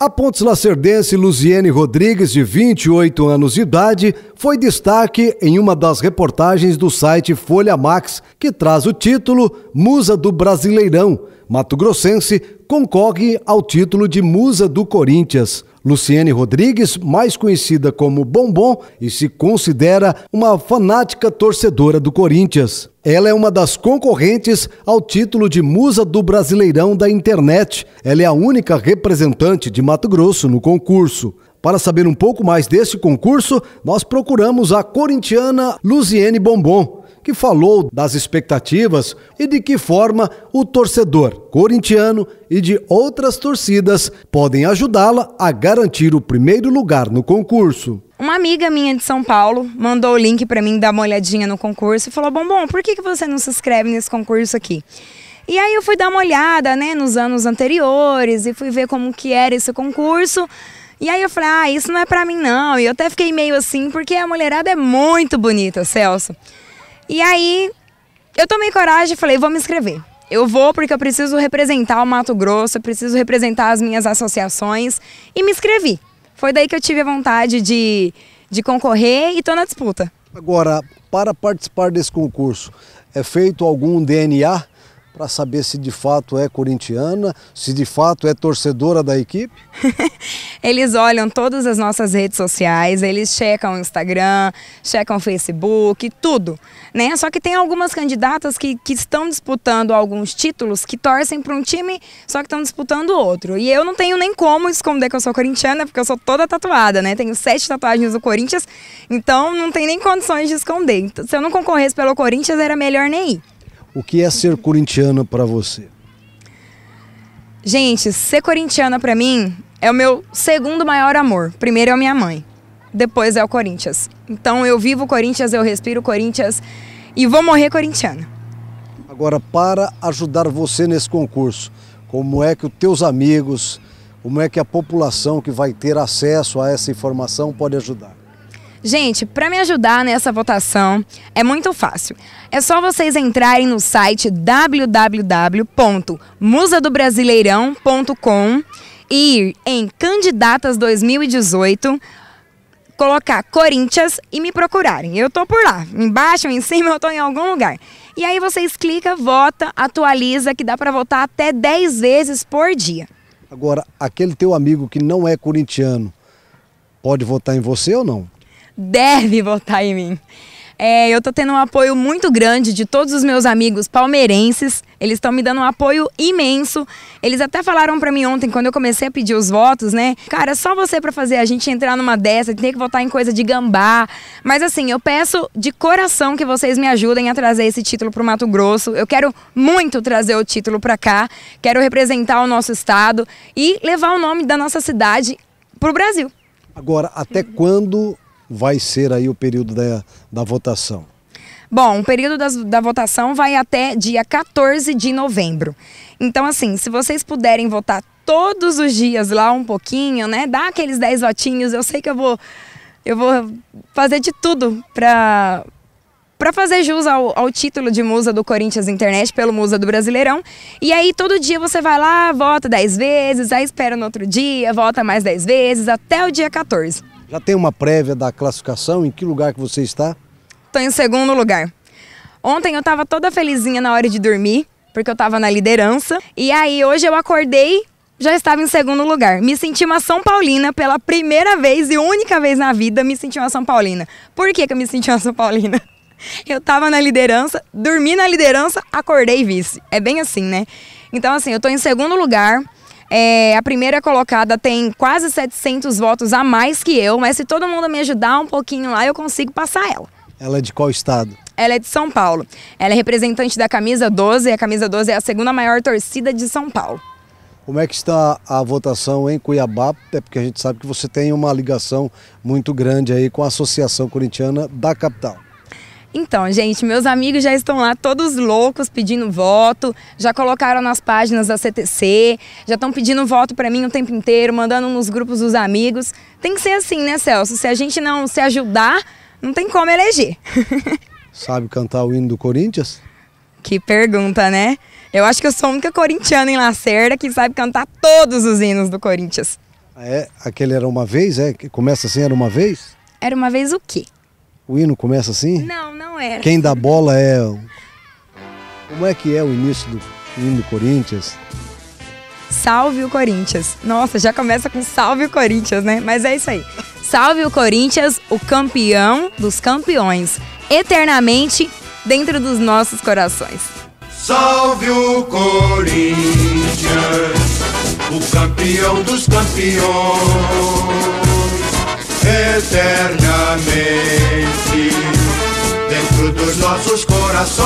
A Pontes Lacerdense Luziene Rodrigues, de 28 anos de idade, foi destaque em uma das reportagens do site Folha Max, que traz o título Musa do Brasileirão. Mato Grossense concorre ao título de Musa do Corinthians. Luciene Rodrigues, mais conhecida como Bombom, e se considera uma fanática torcedora do Corinthians. Ela é uma das concorrentes ao título de Musa do Brasileirão da Internet. Ela é a única representante de Mato Grosso no concurso. Para saber um pouco mais desse concurso, nós procuramos a corintiana Luziene Bombom, que falou das expectativas e de que forma o torcedor corintiano e de outras torcidas podem ajudá-la a garantir o primeiro lugar no concurso. Uma amiga minha de São Paulo mandou o link para mim dar uma olhadinha no concurso e falou: Bombom, por que, que você não se inscreve nesse concurso aqui? E aí eu fui dar uma olhada, né, nos anos anteriores e fui ver como que era esse concurso. E aí eu falei, ah, isso não é para mim não. E eu até fiquei meio assim, porque a mulherada é muito bonita, Celso. E aí eu tomei coragem e falei, vou me inscrever. Eu vou porque eu preciso representar o Mato Grosso, eu preciso representar as minhas associações e me inscrevi. Foi daí que eu tive a vontade de, de concorrer e estou na disputa. Agora, para participar desse concurso, é feito algum DNA? para saber se de fato é corintiana, se de fato é torcedora da equipe? eles olham todas as nossas redes sociais, eles checam o Instagram, checam o Facebook, tudo. Né? Só que tem algumas candidatas que, que estão disputando alguns títulos que torcem para um time, só que estão disputando outro. E eu não tenho nem como esconder que eu sou corintiana, porque eu sou toda tatuada, né? Tenho sete tatuagens do Corinthians, então não tem nem condições de esconder. Então, se eu não concorresse pelo Corinthians, era melhor nem ir. O que é ser corintiano para você? Gente, ser corintiana para mim é o meu segundo maior amor. Primeiro é a minha mãe, depois é o Corinthians. Então eu vivo Corinthians, eu respiro Corinthians e vou morrer corintiana. Agora, para ajudar você nesse concurso, como é que os teus amigos, como é que a população que vai ter acesso a essa informação pode ajudar? Gente, para me ajudar nessa votação é muito fácil. É só vocês entrarem no site www.musadobrasileirão.com e ir em Candidatas 2018, colocar Corinthians e me procurarem. Eu tô por lá, embaixo, em cima, eu tô em algum lugar. E aí vocês clica, vota, atualiza que dá para votar até 10 vezes por dia. Agora, aquele teu amigo que não é corintiano pode votar em você ou não? deve votar em mim. É, eu tô tendo um apoio muito grande de todos os meus amigos palmeirenses. Eles estão me dando um apoio imenso. Eles até falaram para mim ontem, quando eu comecei a pedir os votos, né? Cara, só você para fazer a gente entrar numa dessa, tem que votar em coisa de gambá. Mas assim, eu peço de coração que vocês me ajudem a trazer esse título pro Mato Grosso. Eu quero muito trazer o título para cá. Quero representar o nosso estado e levar o nome da nossa cidade pro Brasil. Agora, até quando vai ser aí o período da, da votação? Bom, o período das, da votação vai até dia 14 de novembro. Então, assim, se vocês puderem votar todos os dias lá um pouquinho, né? Dá aqueles 10 votinhos, eu sei que eu vou, eu vou fazer de tudo para para fazer jus ao, ao, título de musa do Corinthians Internet pelo Musa do Brasileirão. E aí todo dia você vai lá, vota 10 vezes, aí espera no outro dia, vota mais 10 vezes, até o dia 14. Já tem uma prévia da classificação? Em que lugar que você está? Estou em segundo lugar. Ontem eu estava toda felizinha na hora de dormir, porque eu estava na liderança. E aí hoje eu acordei, já estava em segundo lugar. Me senti uma São Paulina pela primeira vez e única vez na vida me senti uma São Paulina. Por que, que eu me senti uma São Paulina? Eu estava na liderança, dormi na liderança, acordei vice. É bem assim, né? Então, assim, eu estou em segundo lugar. É, a primeira colocada tem quase 700 votos a mais que eu, mas se todo mundo me ajudar um pouquinho lá, eu consigo passar ela. Ela é de qual estado? Ela é de São Paulo. Ela é representante da Camisa 12 e a Camisa 12 é a segunda maior torcida de São Paulo. Como é que está a votação em Cuiabá? Até porque a gente sabe que você tem uma ligação muito grande aí com a Associação Corintiana da Capital. Então, gente, meus amigos já estão lá todos loucos pedindo voto, já colocaram nas páginas da CTC, já estão pedindo voto para mim o tempo inteiro, mandando nos grupos dos amigos. Tem que ser assim, né, Celso? Se a gente não se ajudar, não tem como eleger. Sabe cantar o hino do Corinthians? Que pergunta, né? Eu acho que eu sou a única corintiana em Lacerda que sabe cantar todos os hinos do Corinthians. É, aquele era uma vez, é? Que começa assim, era uma vez? Era uma vez o quê? O hino começa assim? Não, não era. É. Quem dá bola é. Como é que é o início do hino do Corinthians? Salve o Corinthians. Nossa, já começa com salve o Corinthians, né? Mas é isso aí. Salve o Corinthians, o campeão dos campeões, eternamente dentro dos nossos corações. Salve o Corinthians, o campeão dos campeões eternamente dentro dos nossos corações.